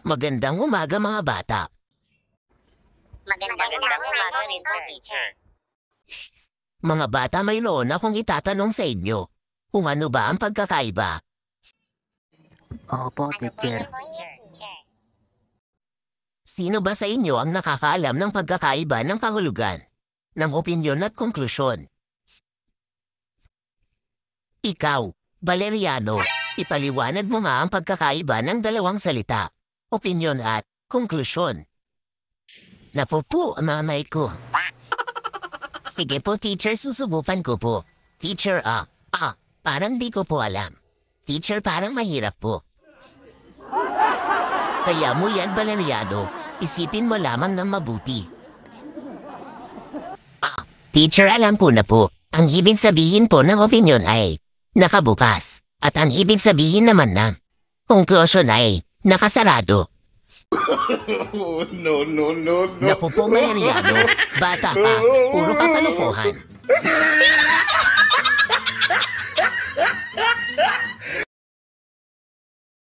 Magandang umaga mga bata. Magandang, Magandang umaga, umaga nito, teacher. Mga bata, may noon akong itatanong sa inyo. Kung ano ba ang pagkakaiba? Opo, ano ano, teacher. Sino ba sa inyo ang nakakaalam ng pagkakaiba ng kahulugan, ng opinion at konklusyon? Ikaw, Valeriano, ipaliwanag mo nga ang pagkakaiba ng dalawang salita opinion at konklusyon. Napupo, mamay ko. Sige po, teacher, susubukan ko po. Teacher, ah, ah, parang di ko po alam. Teacher, parang mahirap po. Kaya mo yan, balaryado. Isipin mo lamang ng mabuti. Ah, teacher, alam ko na po. Ang ibig sabihin po ng opinion ay nakabukas. At ang ibig sabihin naman na conclusion ay nakasarado. Oh, no, no, no, no. Naku Mariano. Bata ka. Puro ka